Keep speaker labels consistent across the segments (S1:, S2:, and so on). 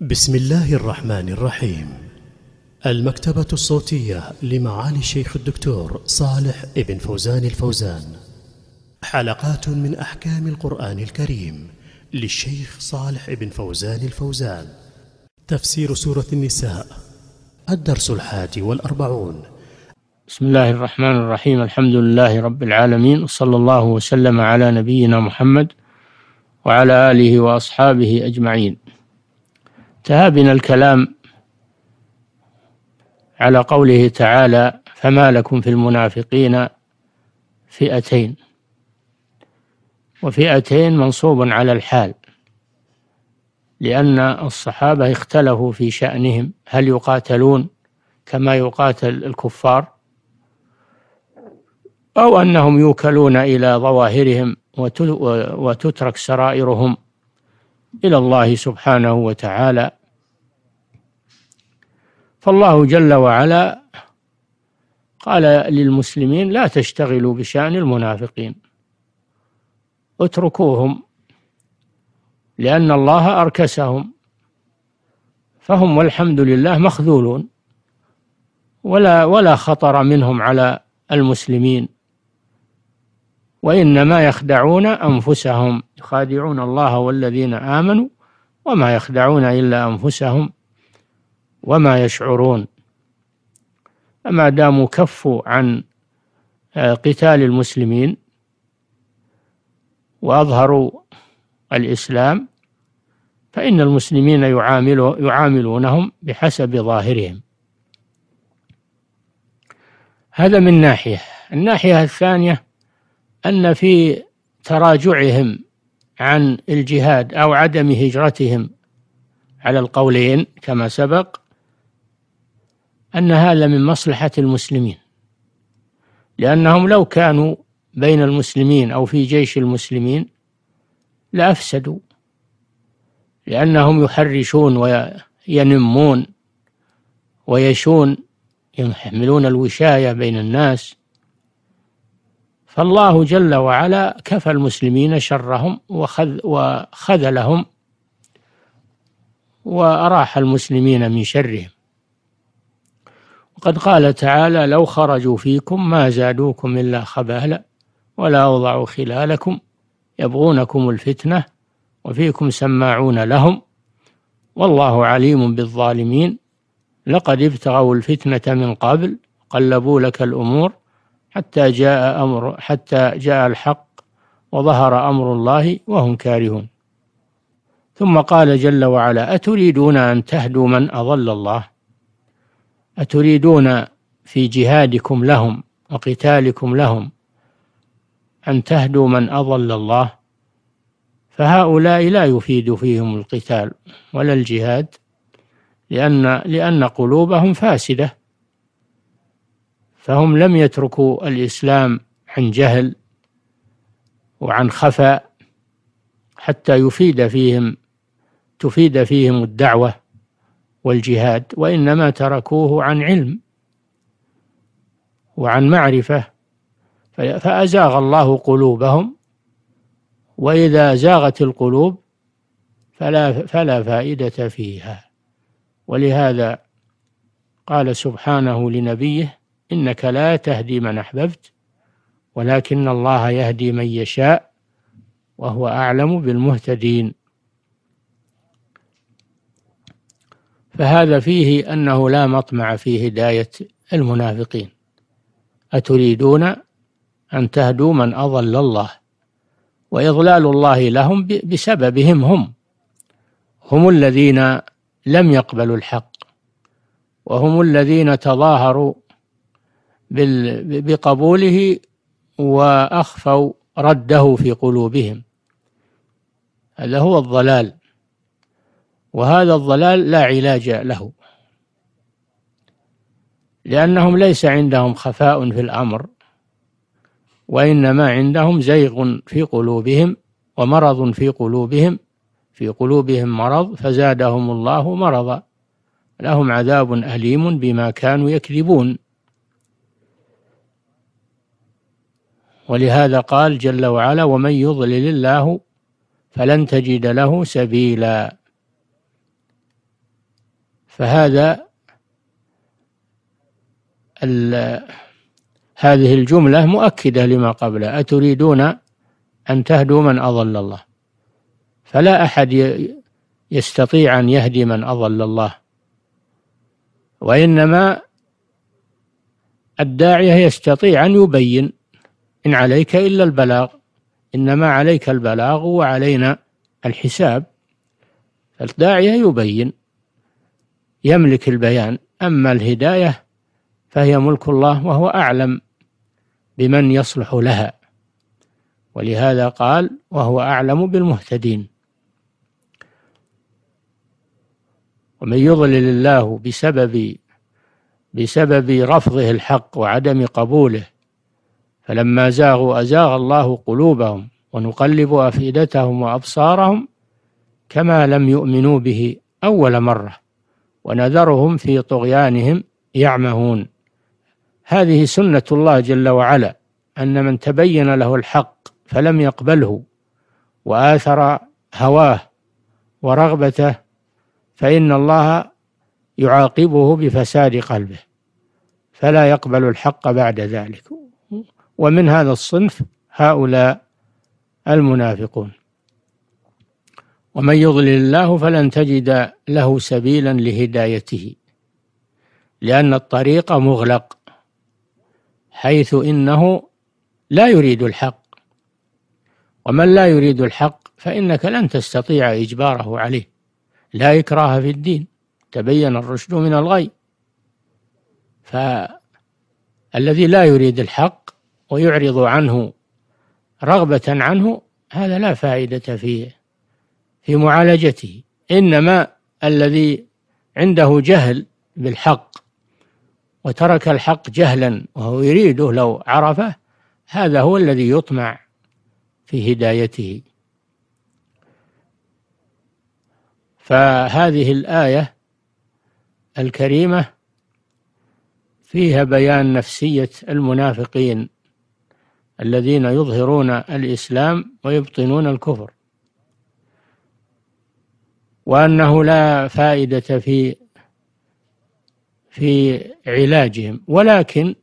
S1: بسم الله الرحمن الرحيم المكتبة الصوتية لمعالي الشيخ الدكتور صالح ابن فوزان الفوزان حلقات من أحكام القرآن الكريم للشيخ صالح ابن فوزان الفوزان تفسير سورة النساء الدرس الحادي والأربعون بسم الله الرحمن الرحيم الحمد لله رب العالمين وصلى الله وسلم على نبينا محمد وعلى آله وأصحابه أجمعين انتهى بنا الكلام على قوله تعالى فما لكم في المنافقين فئتين وفئتين منصوب على الحال لأن الصحابة اختلفوا في شأنهم هل يقاتلون كما يقاتل الكفار أو أنهم يوكلون إلى ظواهرهم وتترك سرائرهم إلى الله سبحانه وتعالى فالله جل وعلا قال للمسلمين لا تشتغلوا بشأن المنافقين اتركوهم لأن الله أركسهم فهم والحمد لله مخذولون ولا ولا خطر منهم على المسلمين وإنما يخدعون أنفسهم يخادعون الله والذين آمنوا وما يخدعون إلا أنفسهم وما يشعرون أما داموا كفوا عن آه، قتال المسلمين وأظهروا الإسلام فإن المسلمين يعاملونهم بحسب ظاهرهم هذا من ناحية الناحية الثانية أن في تراجعهم عن الجهاد أو عدم هجرتهم على القولين كما سبق أن هذا من مصلحة المسلمين لأنهم لو كانوا بين المسلمين أو في جيش المسلمين لأفسدوا لأنهم يحرشون وينمون ويشون يحملون الوشاية بين الناس فالله جل وعلا كفى المسلمين شرهم وخذ وخذلهم وأراح المسلمين من شرهم وقد قال تعالى لو خرجوا فيكم ما زادوكم إلا خبالا ولا أوضعوا خلالكم يبغونكم الفتنة وفيكم سماعون لهم والله عليم بالظالمين لقد ابتغوا الفتنة من قبل قلبوا لك الأمور حتى جاء أمر حتى جاء الحق وظهر أمر الله وهم كارهون ثم قال جل وعلا أتريدون أن تهدوا من أضل الله أتريدون في جهادكم لهم وقتالكم لهم أن تهدوا من أضل الله فهؤلاء لا يفيد فيهم القتال ولا الجهاد لأن لأن قلوبهم فاسدة فهم لم يتركوا الإسلام عن جهل وعن خفاء حتى يفيد فيهم تفيد فيهم الدعوة والجهاد وإنما تركوه عن علم وعن معرفة فأزاغ الله قلوبهم وإذا زاغت القلوب فلا فلا فائدة فيها ولهذا قال سبحانه لنبيه إنك لا تهدي من أحببت ولكن الله يهدي من يشاء وهو أعلم بالمهتدين فهذا فيه أنه لا مطمع في هداية المنافقين أتريدون أن تهدوا من أضل الله وإضلال الله لهم بسببهم هم هم الذين لم يقبلوا الحق وهم الذين تظاهروا بقبوله وأخفوا رده في قلوبهم هذا هو الضلال وهذا الضلال لا علاج له لأنهم ليس عندهم خفاء في الأمر وإنما عندهم زيغ في قلوبهم ومرض في قلوبهم في قلوبهم مرض فزادهم الله مرضا لهم عذاب أليم بما كانوا يكذبون ولهذا قال جل وعلا ومن يضلل الله فلن تجد له سبيلا فهذا هذه الجملة مؤكدة لما قبلها أتريدون أن تهدوا من أضل الله فلا أحد يستطيع أن يهدي من أضل الله وإنما الداعية يستطيع أن يبين إن عليك إلا البلاغ إنما عليك البلاغ وعلينا الحساب فالداعية يبين يملك البيان أما الهداية فهي ملك الله وهو أعلم بمن يصلح لها ولهذا قال وهو أعلم بالمهتدين ومن يضلل الله بسبب بسبب رفضه الحق وعدم قبوله فلما زاغوا أزاغ الله قلوبهم ونقلب أفئدتهم وأبصارهم كما لم يؤمنوا به أول مرة ونذرهم في طغيانهم يعمهون هذه سنة الله جل وعلا أن من تبين له الحق فلم يقبله وآثر هواه ورغبته فإن الله يعاقبه بفساد قلبه فلا يقبل الحق بعد ذلك ومن هذا الصنف هؤلاء المنافقون ومن يضلل الله فلن تجد له سبيلا لهدايته لأن الطريق مغلق حيث إنه لا يريد الحق ومن لا يريد الحق فإنك لن تستطيع إجباره عليه لا إكراه في الدين تبين الرشد من الغي فالذي لا يريد الحق ويعرض عنه رغبة عنه هذا لا فائدة فيه في معالجته إنما الذي عنده جهل بالحق وترك الحق جهلا وهو يريده لو عرفه هذا هو الذي يطمع في هدايته فهذه الآية الكريمة فيها بيان نفسية المنافقين الذين يظهرون الإسلام ويبطنون الكفر وأنه لا فائدة في في علاجهم ولكن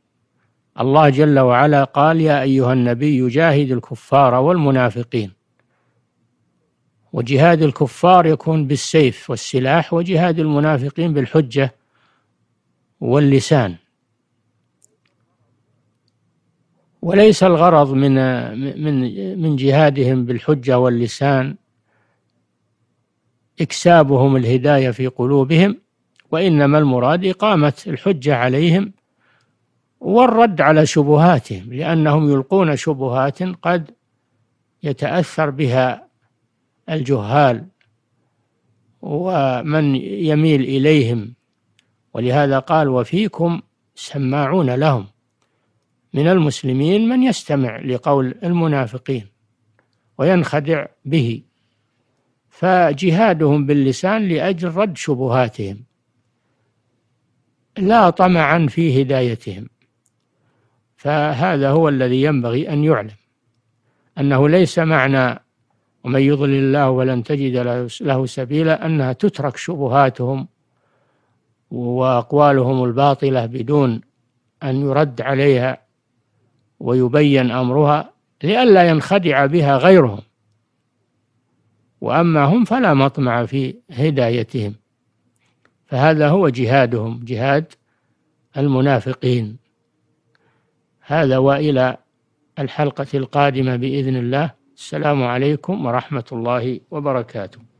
S1: الله جل وعلا قال يا أيها النبي جاهد الكفار والمنافقين وجهاد الكفار يكون بالسيف والسلاح وجهاد المنافقين بالحجة واللسان وليس الغرض من من من جهادهم بالحجة واللسان إكسابهم الهداية في قلوبهم وإنما المراد إقامة الحجة عليهم والرد على شبهاتهم لأنهم يلقون شبهات قد يتأثر بها الجهال ومن يميل إليهم ولهذا قال وفيكم سماعون لهم من المسلمين من يستمع لقول المنافقين وينخدع به فجهادهم باللسان لأجل رد شبهاتهم لا طمعا في هدايتهم فهذا هو الذي ينبغي أن يعلم أنه ليس معنى ومن يضلل الله ولن تجد له سبيلا أنها تترك شبهاتهم وأقوالهم الباطلة بدون أن يرد عليها ويبين أمرها لئلا ينخدع بها غيرهم وأما هم فلا مطمع في هدايتهم فهذا هو جهادهم جهاد المنافقين هذا وإلى الحلقة القادمة بإذن الله السلام عليكم ورحمة الله وبركاته